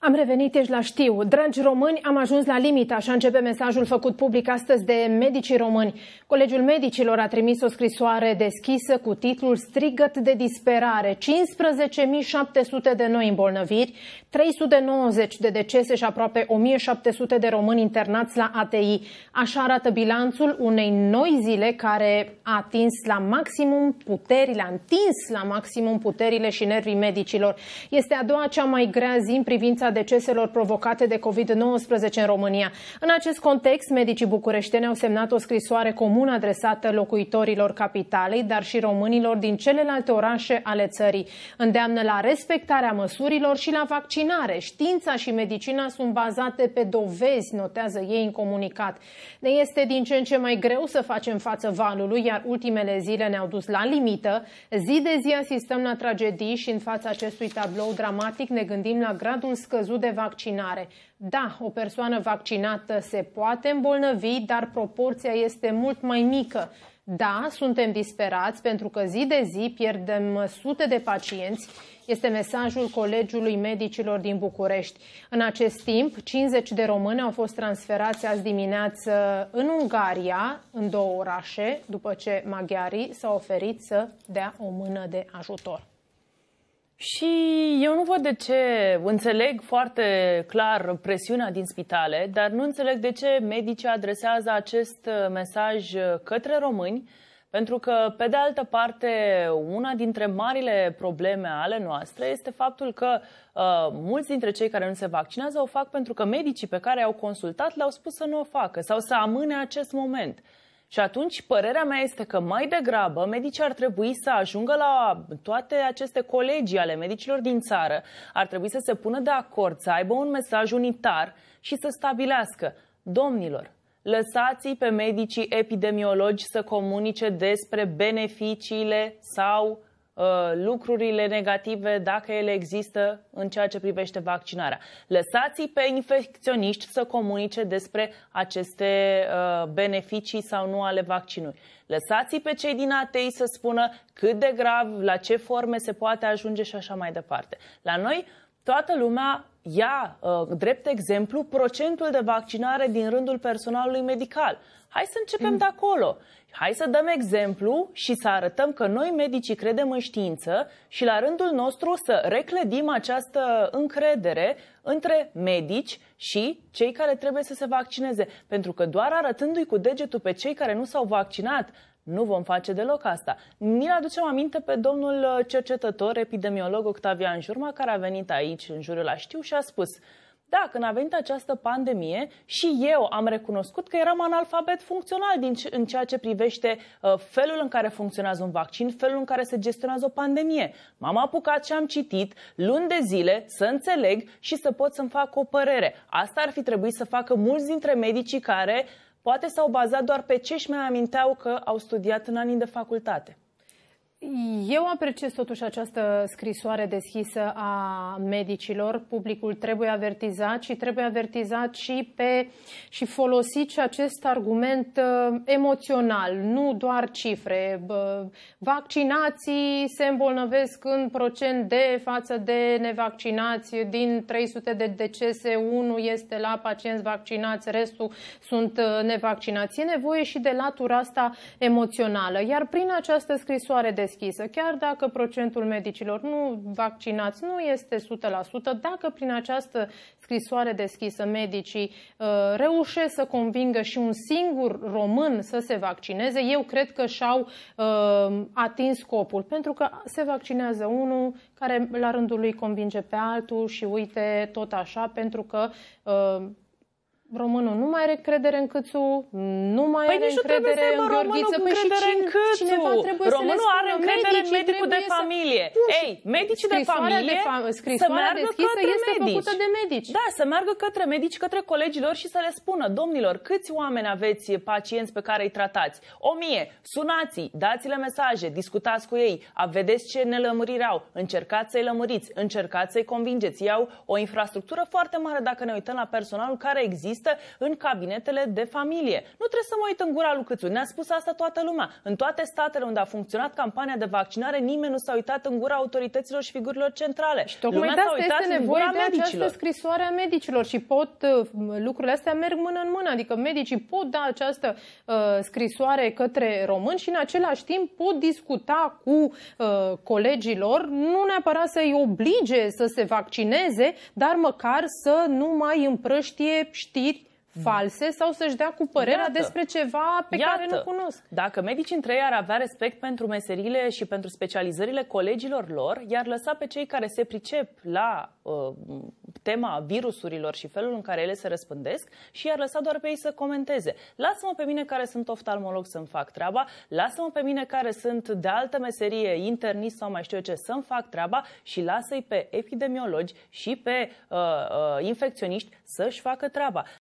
Am revenit, ești la știu. Dragi români, am ajuns la limită, așa începe mesajul făcut public astăzi de medicii români. Colegiul Medicilor a trimis o scrisoare deschisă cu titlul Strigăt de disperare. 15.700 de noi îmbolnăviri, 390 de decese și aproape 1.700 de români internați la ATI. Așa arată bilanțul unei noi zile care a atins la maximum puterile, a întins la maximum puterile și nervii medicilor. Este a doua cea mai grea zi în privința rata deceselor provocate de COVID-19 în România. În acest context, medicii bucureșteni au semnat o scrisoare comună adresată locuitorilor capitalei, dar și românilor din celelalte orașe ale țării. Îndeamnă la respectarea măsurilor și la vaccinare. Știința și medicina sunt bazate pe dovezi, notează ei în comunicat. Ne este din ce în ce mai greu să facem față valului, iar ultimele zile ne-au dus la limită. Zi de zi asistăm la tragedii și în fața acestui tablou dramatic ne gândim la gradul scăzut scăzut de vaccinare. Da, o persoană vaccinată se poate îmbolnăvi, dar proporția este mult mai mică. Da, suntem disperați pentru că zi de zi pierdem sute de pacienți, este mesajul Colegiului Medicilor din București. În acest timp, 50 de români au fost transferați azi dimineață în Ungaria, în două orașe, după ce maghiarii s-au oferit să dea o mână de ajutor. Și eu nu văd de ce, înțeleg foarte clar presiunea din spitale, dar nu înțeleg de ce medicii adresează acest uh, mesaj uh, către români, pentru că, pe de altă parte, una dintre marile probleme ale noastre este faptul că uh, mulți dintre cei care nu se vaccinează o fac pentru că medicii pe care au consultat le-au spus să nu o facă sau să amâne acest moment. Și atunci, părerea mea este că mai degrabă medicii ar trebui să ajungă la toate aceste colegii ale medicilor din țară, ar trebui să se pună de acord, să aibă un mesaj unitar și să stabilească, domnilor, lăsați pe medicii epidemiologi să comunice despre beneficiile sau Uh, lucrurile negative, dacă ele există în ceea ce privește vaccinarea. Lăsați pe infecționiști să comunice despre aceste uh, beneficii sau nu ale vaccinului. Lăsați pe cei din atei să spună cât de grav, la ce forme se poate ajunge și așa mai departe. La noi toată lumea ia ă, drept exemplu procentul de vaccinare din rândul personalului medical. Hai să începem mm. de acolo. Hai să dăm exemplu și să arătăm că noi medicii credem în știință și la rândul nostru să reclădim această încredere între medici și cei care trebuie să se vaccineze. Pentru că doar arătându-i cu degetul pe cei care nu s-au vaccinat, nu vom face deloc asta. Ni-l aducem aminte pe domnul uh, cercetător epidemiolog Octavian Jurma, care a venit aici în jurul la știu și a spus da, când a venit această pandemie și eu am recunoscut că eram analfabet funcțional din ce, în ceea ce privește uh, felul în care funcționează un vaccin, felul în care se gestionează o pandemie. M-am apucat și am citit luni de zile să înțeleg și să pot să-mi fac o părere. Asta ar fi trebuit să facă mulți dintre medicii care uh, Poate s-au bazat doar pe ce își mai aminteau că au studiat în anii de facultate. Eu apreciez totuși această scrisoare deschisă a medicilor. Publicul trebuie avertizat și trebuie avertizat și pe și folosit și acest argument uh, emoțional, nu doar cifre. Uh, vaccinații se îmbolnăvesc în procent de față de nevaccinați. Din 300 de decese, unul este la pacienți vaccinați, restul sunt uh, nevaccinați. E nevoie și de latura asta emoțională. Iar prin această scrisoare de deschisă, chiar dacă procentul medicilor nu vaccinați nu este 100%, dacă prin această scrisoare deschisă medicii uh, reușesc să convingă și un singur român să se vaccineze, eu cred că și-au uh, atins scopul, pentru că se vaccinează unul care la rândul lui convinge pe altul și uite tot așa, pentru că uh, românul nu mai are credere în Câțu, nu mai păi are încredere în Gheorghiță. Păi și în Câțu. Românul are încredere în medicul de familie. Să... Ei, medicii de familie de fam... meargă către este medici. făcută de medici. Da, să meargă către medici, către colegilor și să le spună, domnilor, câți oameni aveți pacienți pe care îi tratați? O mie, sunați dați-le mesaje, discutați cu ei, a vedeți ce nelămuriri au, încercați să-i lămuriți, încercați să-i convingeți. Iau o infrastructură foarte mare dacă ne uităm la personalul care există există în cabinetele de familie. Nu trebuie să mă uit în gura lui Câțu. Ne-a spus asta toată lumea. În toate statele unde a funcționat campania de vaccinare, nimeni nu s-a uitat în gura autorităților și figurilor centrale. Și tocmai lumea de asta este nevoie de medicilor. această scrisoare a medicilor și pot, uh, lucrurile astea merg mână în mână. Adică medicii pot da această uh, scrisoare către români și în același timp pot discuta cu uh, colegilor, nu neapărat să-i oblige să se vaccineze, dar măcar să nu mai împrăștie știri Mm-hmm. false sau să-și dea cu părerea Iată. despre ceva pe Iată. care nu cunosc. Dacă medicii între ei ar avea respect pentru meserile și pentru specializările colegilor lor, iar lăsa pe cei care se pricep la uh, tema virusurilor și felul în care ele se răspândesc și i-ar lăsa doar pe ei să comenteze. Lasă-mă pe mine care sunt oftalmolog să-mi fac treaba, lasă-mă pe mine care sunt de altă meserie, internist sau mai știu eu ce, să-mi fac treaba și lasă-i pe epidemiologi și pe uh, uh, infecționiști să-și facă treaba.